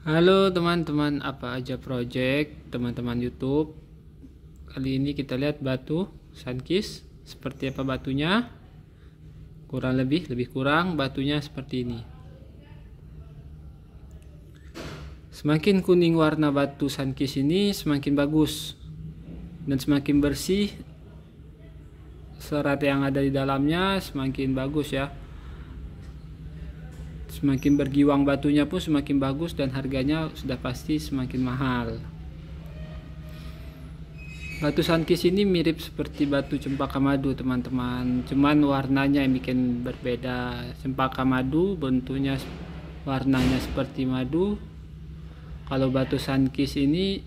Halo teman-teman apa aja project teman-teman YouTube kali ini kita lihat batu sunkis seperti apa batunya kurang lebih lebih kurang batunya seperti ini semakin kuning warna batu sunkis ini semakin bagus dan semakin bersih serat yang ada di dalamnya semakin bagus ya Semakin bergiwang batunya pun semakin bagus dan harganya sudah pasti semakin mahal. Batu sankis ini mirip seperti batu cempaka madu teman-teman Cuman warnanya yang bikin berbeda Cempaka madu bentuknya warnanya seperti madu Kalau batu sankis ini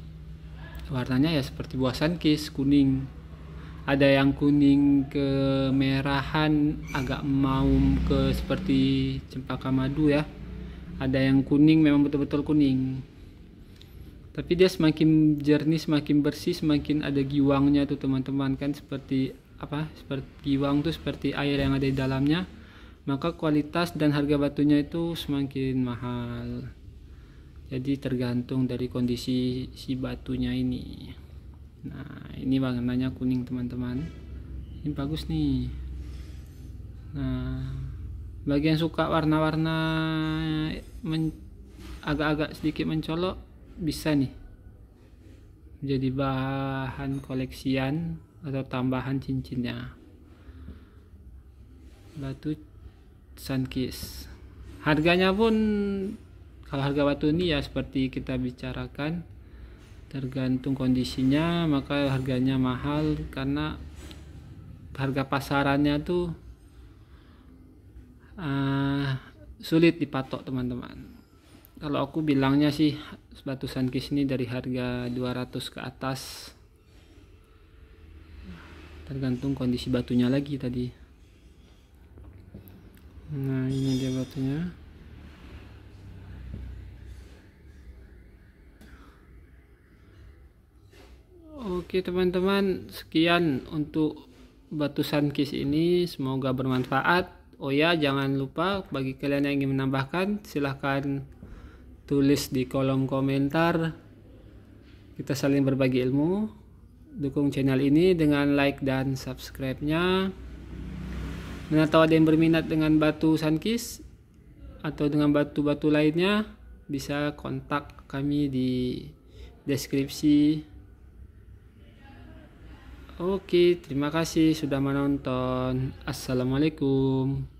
warnanya ya seperti buah sankis kuning ada yang kuning ke merahan agak mau ke seperti cempaka madu ya ada yang kuning memang betul-betul kuning tapi dia semakin jernih semakin bersih semakin ada giwangnya tuh teman-teman kan seperti apa seperti giwang tuh seperti air yang ada di dalamnya maka kualitas dan harga batunya itu semakin mahal jadi tergantung dari kondisi si batunya ini nah ini warnanya kuning teman-teman ini bagus nih nah bagi yang suka warna-warna agak-agak sedikit mencolok bisa nih menjadi bahan koleksian atau tambahan cincinnya batu sunkiss harganya pun kalau harga batu ini ya seperti kita bicarakan tergantung kondisinya maka harganya mahal karena harga pasarannya tuh uh, sulit dipatok teman-teman kalau aku bilangnya sih batu sankis ini dari harga 200 ke atas tergantung kondisi batunya lagi tadi nah ini dia batunya Oke teman-teman, sekian untuk batu sankis ini. Semoga bermanfaat. Oh ya, jangan lupa bagi kalian yang ingin menambahkan, silahkan tulis di kolom komentar. Kita saling berbagi ilmu. Dukung channel ini dengan like dan subscribe-nya. Dan atau ada yang berminat dengan batu sankis atau dengan batu-batu lainnya, bisa kontak kami di deskripsi Oke, terima kasih sudah menonton. Assalamualaikum.